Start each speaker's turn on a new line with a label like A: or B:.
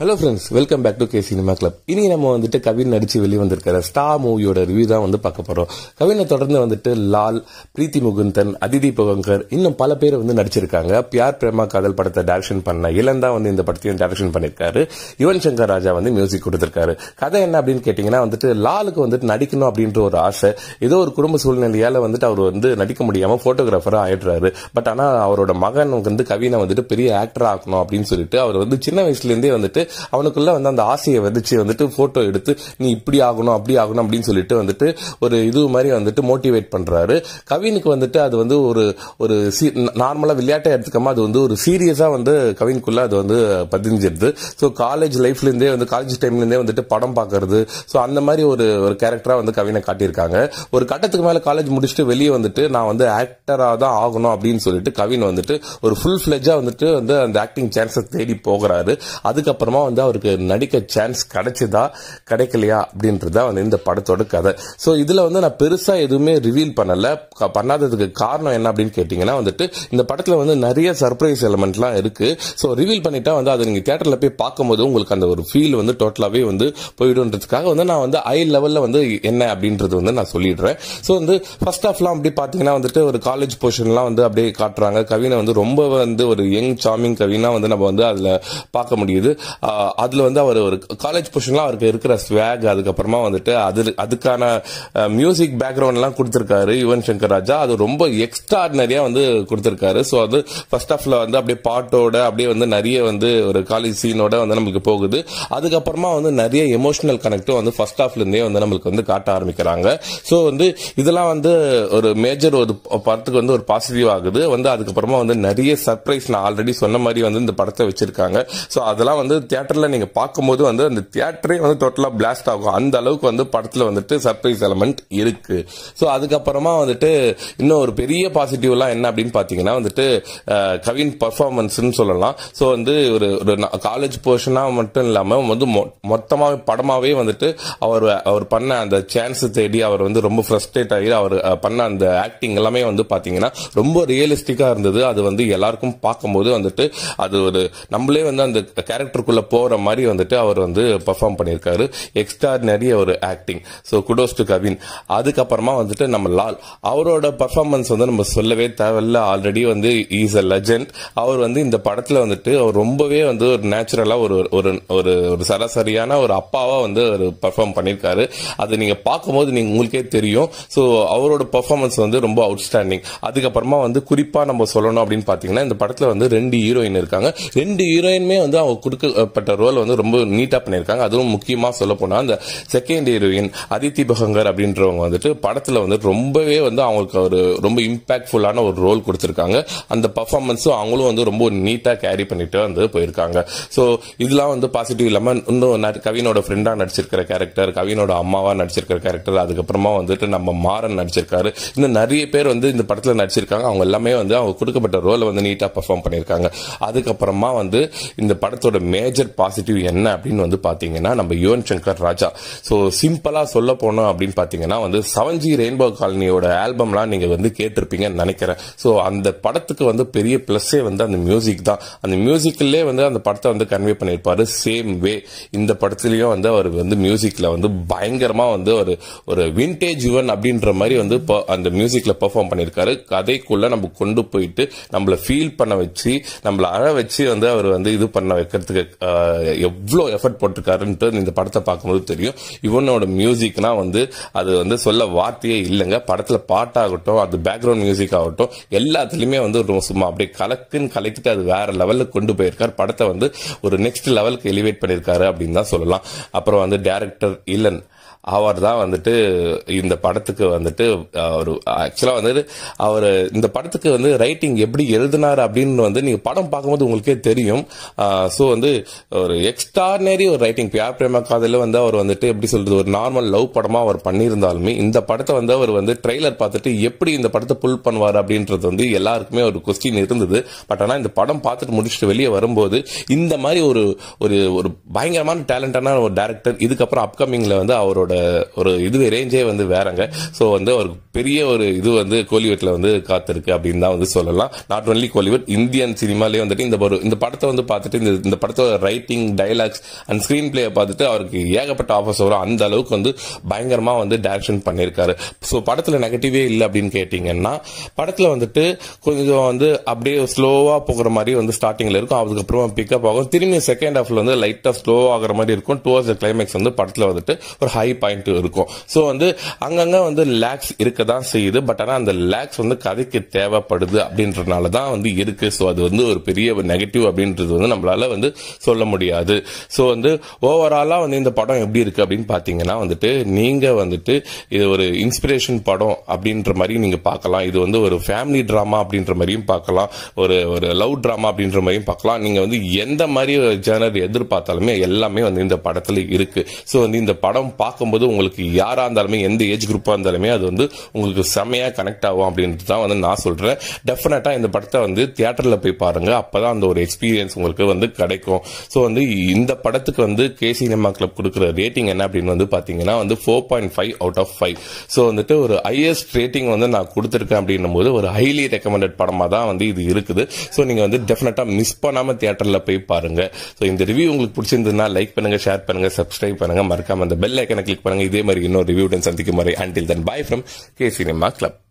A: hello friends welcome back to K cinema club இனி நம்ம வந்துட்டு கவின் நடித்து வெளியே வந்திருக்கிற ஸ்டார் மூவியோட ரிவ்யூ தான் வந்து பார்க்க போகிறோம் கவினை தொடர்ந்து வந்துட்டு லால் பிரீத்தி முகுந்தன் அதிதி பவங்கர் இன்னும் பல பேர் வந்து நடிச்சிருக்காங்க பியார் பிரேமா காதல் படத்தை டேரக்ஷன் பண்ண இளன் தான் வந்து இந்த படத்தையும் டேரக்ஷன் பண்ணியிருக்காரு யுவன் சங்கர் ராஜா வந்து மியூசிக் கொடுத்துருக்காரு கதை என்ன அப்படின்னு கேட்டிங்கன்னா வந்துட்டு லாலுக்கு வந்துட்டு நடிக்கணும் அப்படின்ற ஒரு ஆசை ஏதோ ஒரு குடும்ப சூழ்நிலையால் வந்துட்டு அவர் வந்து நடிக்க முடியாமல் ஃபோட்டோகிராஃபராக ஆயிடுறாரு பட் ஆனால் அவரோட மகன் வந்து கவினை வந்துட்டு பெரிய ஆக்டர் ஆகணும் அப்படின்னு சொல்லிட்டு அவர் வந்து சின்ன வயசுலேருந்தே வந்துட்டு அவனுக்குள்ள வந்து அந்த ஆசையை விதைச்சி வந்துட்டு போட்டோ எடுத்து நீ இப்படி ஆகணும் அப்படி ஆகணும் அப்படின்னு சொல்லிட்டு வந்துட்டு ஒரு இது மாதிரி வந்துட்டு மோட்டிவேட் பண்றாரு கவினுக்கு வந்துட்டு அது வந்து ஒரு ஒரு சீ நார்மலாக விளையாட்டை எடுத்துக்காம அது வந்து ஒரு சீரியஸாக வந்து கவினுக்குள்ள அது வந்து பதிஞ்சிருது ஸோ காலேஜ் லைஃப்லேருந்தே வந்து காலேஜ் டைம்லேருந்தே வந்துட்டு படம் பார்க்கறது ஸோ அந்த மாதிரி ஒரு ஒரு கேரக்டராக வந்து கவினை காட்டியிருக்காங்க ஒரு கட்டத்துக்கு மேலே காலேஜ் முடிச்சுட்டு வெளியே வந்துட்டு நான் வந்து ஆக்டராக தான் ஆகணும் அப்படின்னு சொல்லிட்டு கவின் வந்துட்டு ஒரு ஃபுல் ஃபிளெஜாக வந்துட்டு வந்து அந்த ஆக்டிங் சான்சஸ் தேடி போகிறாரு அதுக்கப்புறமா மூலமாக வந்து அவருக்கு நடிக்க சான்ஸ் கிடைச்சதா கிடைக்கலையா அப்படின்றது தான் வந்து இந்த படத்தோட கதை ஸோ இதில் வந்து நான் பெருசாக எதுவுமே ரிவீல் பண்ணலை பண்ணாததுக்கு காரணம் என்ன அப்படின்னு கேட்டிங்கன்னா வந்துட்டு இந்த படத்தில் வந்து நிறைய சர்ப்ரைஸ் எலமெண்ட்லாம் இருக்குது ஸோ ரிவீல் பண்ணிட்டா வந்து அதை நீங்கள் தேட்டரில் போய் பார்க்கும்போது உங்களுக்கு அந்த ஒரு ஃபீல் வந்து டோட்டலாகவே வந்து போயிடும்ன்றதுக்காக வந்து நான் வந்து ஐ லெவலில் வந்து என்ன அப்படின்றது வந்து நான் சொல்லிடுறேன் ஸோ வந்து ஃபர்ஸ்ட் ஆஃப்லாம் அப்படி பார்த்தீங்கன்னா வந்துட்டு ஒரு காலேஜ் போர்ஷன்லாம் வந்து அப்படியே காட்டுறாங்க கவினை வந்து ரொம்ப வந்து ஒரு யங் சாமிங் கவினா வந்து நம்ம வந்து அதில் பார்க்க முடியுது அதில் வந்து அவர் ஒரு காலேஜ் பொசிஷன்லாம் அவருக்கு இருக்கிற ஸ்வேக் அதுக்கப்புறமா வந்துட்டு அது அதுக்கான மியூசிக் பேக்ரவுண்ட்லாம் கொடுத்துருக்காரு யுவன் சங்கர் ராஜா அது ரொம்ப எக்ஸ்ட்ராடினரியாக வந்து கொடுத்துருக்காரு ஸோ அது ஃபர்ஸ்ட் ஆஃப்ல வந்து அப்படியே பாட்டோட அப்படியே வந்து நிறைய வந்து ஒரு காலேஜ் சீனோட வந்து நம்மளுக்கு போகுது அதுக்கப்புறமா வந்து நிறைய எமோஷனல் கனெக்டும் வந்து ஃபர்ஸ்ட் ஆஃப்லேருந்தே வந்து நம்மளுக்கு வந்து காட்ட ஆரம்பிக்கிறாங்க ஸோ வந்து இதெல்லாம் வந்து ஒரு மேஜர் ஒரு படத்துக்கு வந்து ஒரு பாசிட்டிவ் ஆகுது வந்து அதுக்கப்புறமா வந்து நிறைய சர்ப்ரைஸ் நான் ஆல்ரெடி சொன்ன மாதிரி வந்து இந்த படத்தை வச்சிருக்காங்க ஸோ அதெல்லாம் வந்து தியேட்டரில் நீங்கள் பார்க்கும்போது வந்து அந்த தியேட்டரே வந்து டோட்டலாக பிளாஸ்ட் ஆகும் அந்த அளவுக்கு வந்து படத்தில் வந்துட்டு சர்ப்ரைஸ் எலமெண்ட் இருக்குது ஸோ அதுக்கப்புறமா வந்துட்டு இன்னும் ஒரு பெரிய பாசிட்டிவ்லாம் என்ன அப்படின்னு பார்த்தீங்கன்னா வந்துட்டு கவின் பர்ஃபார்மன்ஸ்னு சொல்லலாம் ஸோ வந்து ஒரு ஒரு காலேஜ் போர்ஷனாக மட்டும் இல்லாமல் வந்து மொத்தமாக படமாகவே வந்துட்டு அவர் அவர் பண்ண அந்த சான்ஸை தேடி அவர் வந்து ரொம்ப ஃப்ரஸ்ட்ரேட் ஆகி அவர் பண்ண அந்த ஆக்டிங் எல்லாமே வந்து பார்த்தீங்கன்னா ரொம்ப ரியலிஸ்டிக்காக இருந்தது அது வந்து எல்லாருக்கும் பார்க்கும்போது வந்துட்டு அது ஒரு நம்மளே வந்து அந்த கேரக்டருக்குள்ளே போகிற மாதிரி வந்துட்டு அவர் வந்து பர்ஃபார்ம் பண்ணியிருக்காரு எக்ஸ்ட்ராடினரி ஒரு acting so kudos to Kavin அதுக்கப்புறமா வந்துட்டு நம்ம லால் அவரோட பர்ஃபார்மன்ஸ் வந்து நம்ம சொல்லவே தேவையில்ல ஆல்ரெடி வந்து இஸ் அ லெஜண்ட் அவர் வந்து இந்த படத்தில் வந்துட்டு அவர் ரொம்பவே வந்து ஒரு நேச்சுரலாக ஒரு ஒரு ஒரு ஒரு சராசரியான ஒரு அப்பாவாக வந்து அவர் பர்ஃபார்ம் பண்ணியிருக்காரு அது நீங்கள் பார்க்கும்போது நீங்கள் உங்களுக்கே தெரியும் ஸோ அவரோட பர்ஃபார்மன்ஸ் வந்து ரொம்ப அவுட்ஸ்டாண்டிங் அதுக்கப்புறமா வந்து குறிப்பாக நம்ம சொல்லணும் அப்படின்னு பார்த்தீங்கன்னா இந்த படத்தில் வந்து ரெண்டு ஹீரோயின் இருக்காங்க ரெண்டு ஹீரோயினுமே வந்து அவங்க கொடுக்க சம்பந்தப்பட்ட ரோல் வந்து ரொம்ப நீட்டாக பண்ணியிருக்காங்க அதுவும் முக்கியமாக சொல்ல அந்த செகண்ட் ஹீரோயின் அதித்தி பகங்கர் அப்படின்றவங்க வந்துட்டு படத்தில் வந்து ரொம்பவே வந்து அவங்களுக்கு ஒரு ரொம்ப இம்பாக்ட்ஃபுல்லான ஒரு ரோல் கொடுத்துருக்காங்க அந்த பர்ஃபார்மன்ஸும் அவங்களும் வந்து ரொம்ப நீட்டாக கேரி பண்ணிட்டு வந்து போயிருக்காங்க ஸோ இதெல்லாம் வந்து பாசிட்டிவ் இல்லாமல் இன்னும் கவினோட ஃப்ரெண்டாக நடிச்சிருக்கிற கேரக்டர் கவினோட அம்மாவாக நடிச்சிருக்கிற கேரக்டர் அதுக்கப்புறமா வந்துட்டு நம்ம மாறன் நடிச்சிருக்காரு இன்னும் நிறைய பேர் வந்து இந்த படத்தில் நடிச்சிருக்காங்க அவங்க எல்லாமே வந்து அவங்க கொடுக்கப்பட்ட ரோலை வந்து நீட்டாக பர்ஃபார்ம் பண்ணியிருக்காங்க அதுக்கப்புறமா வந்து இந்த படத்தோட மேஜர் மேஜர் பாசிட்டிவ் என்ன அப்படின்னு வந்து பார்த்தீங்கன்னா நம்ம யுவன் சங்கர் ராஜா ஸோ சிம்பிளாக சொல்ல போனோம் அப்படின்னு பார்த்தீங்கன்னா வந்து செவன்ஜி ரெயின்போ காலனியோட ஆல்பம்லாம் நீங்கள் வந்து கேட்டிருப்பீங்கன்னு நினைக்கிறேன் ஸோ அந்த படத்துக்கு வந்து பெரிய ப்ளஸ்ஸே வந்து அந்த மியூசிக் தான் அந்த மியூசிக்கிலே வந்து அந்த படத்தை வந்து கன்வே பண்ணியிருப்பார் சேம் வே இந்த படத்துலையும் வந்து அவர் வந்து மியூசிக்கில் வந்து பயங்கரமாக வந்து ஒரு ஒரு வின்டேஜ் யுவன் அப்படின்ற மாதிரி வந்து அந்த மியூசிக்கில் பெர்ஃபார்ம் பண்ணியிருக்காரு கதைக்குள்ளே நம்ம கொண்டு போயிட்டு நம்மளை ஃபீல் பண்ண வச்சு நம்மளை அழ வச்சு வந்து அவர் வந்து இது பண்ண வைக்கிறதுக்கு எவ்வளோ எஃபர்ட் போட்டிருக்காருன்ட்டு இந்த படத்தை பார்க்கும்போது தெரியும் இவனோட மியூசிக்னா வந்து அது வந்து சொல்ல வார்த்தையே இல்லைங்க படத்தில் பாட்டாகட்டும் அது பேக்ரவுண்ட் மியூசிக் ஆகட்டும் எல்லாத்துலேயுமே வந்து ரொம்ப சும்மா அப்படியே கலக்குன்னு கலைத்துட்டு அது வேற லெவலில் கொண்டு போயிருக்கார் படத்தை வந்து ஒரு நெக்ஸ்ட் லெவலுக்கு எலிவேட் பண்ணியிருக்காரு அப்படின்னு தான் சொல்லலாம் அப்புறம் வந்து டேரக்டர் இலன் அவர் தான் வந்துட்டு இந்த படத்துக்கு வந்துட்டு அவர் ஆக்சுவலாக வந்துட்டு அவர் இந்த படத்துக்கு வந்து ரைட்டிங் எப்படி எழுதினார் அப்படின்னு வந்து நீங்கள் படம் பார்க்கும்போது உங்களுக்கே தெரியும் ஸோ வந்து ஒரு எக்ஸ்ட்ரானரி ஒரு ரைட்டிங் பியார் பிரேமா காதலில் வந்து அவர் வந்துட்டு எப்படி சொல்கிறது ஒரு நார்மல் லவ் படமாக அவர் பண்ணியிருந்தாலுமே இந்த படத்தை வந்து அவர் வந்து ட்ரெய்லர் பார்த்துட்டு எப்படி இந்த படத்தை புல் பண்ணுவார் அப்படின்றது வந்து எல்லாருக்குமே ஒரு கொஸ்டின் இருந்தது பட் ஆனால் இந்த படம் பார்த்துட்டு முடிச்சுட்டு வெளியே வரும்போது இந்த மாதிரி ஒரு ஒரு ஒரு பயங்கரமான டேலண்டான ஒரு டேரக்டர் இதுக்கப்புறம் அப்கமிங்கில் வந்து அவரோட ஒரு இது ரேஞ்சே வந்து வேறங்க ஸோ வந்து ஒரு பெரிய ஒரு இது வந்து கோலிவுட்டில் வந்து காத்திருக்கு அப்படின்னு தான் வந்து சொல்லலாம் நாட் ஒன்லி கோலிவுட் இந்தியன் சினிமாலே வந்துட்டு இந்த ஒரு இந்த படத்தை வந்து பார்த்துட்டு இந்த இந்த படத்தோட ரைட்டிங் டைலாக்ஸ் அண்ட் ஸ்க்ரீன் பிளேயை பார்த்துட்டு அவருக்கு ஏகப்பட்ட ஆஃபர்ஸ் வரும் அந்த அளவுக்கு வந்து பயங்கரமாக வந்து டேரக்ஷன் பண்ணியிருக்காரு ஸோ படத்தில் நெகட்டிவே இல்லை அப்படின்னு கேட்டிங்கன்னா படத்தில் வந்துட்டு கொஞ்சம் வந்து அப்படியே ஸ்லோவாக போகிற மாதிரி வந்து ஸ்டார்டிங்கில் இருக்கும் அதுக்கப்புறமா பிக்கப் ஆகும் திரும்பி செகண்ட் ஹாஃபில் வந்து லைட்டாக ஸ்லோ ஆகிற மாதிரி இருக்கும் டுவர்ஸ் கிளைமேக்ஸ் வந்து படத்தில் வந்துட்டு ஒரு ஹைப் பாயிண்ட் இருக்கும் ஸோ வந்து அங்கங்கே வந்து லேக்ஸ் இருக்க தான் செய்யுது பட் ஆனால் அந்த லேக்ஸ் வந்து கதைக்கு தேவைப்படுது அப்படின்றனால தான் வந்து இருக்கு ஸோ அது வந்து ஒரு பெரிய நெகட்டிவ் அப்படின்றது வந்து நம்மளால வந்து சொல்ல முடியாது ஸோ வந்து ஓவராலாக வந்து இந்த படம் எப்படி இருக்கு அப்படின்னு பார்த்தீங்கன்னா வந்துட்டு நீங்க வந்துட்டு இது ஒரு இன்ஸ்பிரேஷன் படம் அப்படின்ற மாதிரி நீங்க பார்க்கலாம் இது வந்து ஒரு ஃபேமிலி ட்ராமா அப்படின்ற மாதிரியும் பார்க்கலாம் ஒரு ஒரு லவ் ட்ராமா அப்படின்ற மாதிரியும் பார்க்கலாம் நீங்க வந்து எந்த மாதிரி ஜேனர் எதிர்பார்த்தாலுமே எல்லாமே வந்து இந்த படத்துல இருக்கு ஸோ வந்து இந்த படம் பார்க்கும்போது பார்க்கும்போது உங்களுக்கு யாராக இருந்தாலுமே எந்த ஏஜ் குரூப்பாக இருந்தாலுமே அது வந்து உங்களுக்கு செம்மையாக கனெக்ட் ஆகும் அப்படின்றது தான் வந்து நான் சொல்கிறேன் டெஃபினட்டாக இந்த படத்தை வந்து தியேட்டரில் போய் பாருங்கள் அப்போ தான் அந்த ஒரு எக்ஸ்பீரியன்ஸ் உங்களுக்கு வந்து கிடைக்கும் ஸோ வந்து இந்த படத்துக்கு வந்து கே சினிமா கிளப் கொடுக்குற ரேட்டிங் என்ன அப்படின்னு வந்து பார்த்தீங்கன்னா வந்து four point five out of five so வந்துட்டு ஒரு ஹையஸ்ட் ரேட்டிங் வந்து நான் கொடுத்துருக்கேன் அப்படின்னும் போது ஒரு ஹைலி ரெக்கமெண்டட் படமாக தான் வந்து இது இருக்குது ஸோ நீங்கள் வந்து டெஃபினட்டாக மிஸ் பண்ணாமல் தியேட்டரில் போய் பாருங்கள் ஸோ இந்த ரிவ்யூ உங்களுக்கு பிடிச்சிருந்ததுன்னா லைக் பண்ணுங்கள் ஷேர் பண்ணுங்கள் சப்ஸ்கிரைப் பண்ணுங்கள் மறக்காமல் அந்த பெல் ஐக்கனை கிளிக் பண்ணுங்க இதே மாதிரி இன்னொரு ரிவ்யூடன் சந்திக்கும் வரை until then bye from K cinema club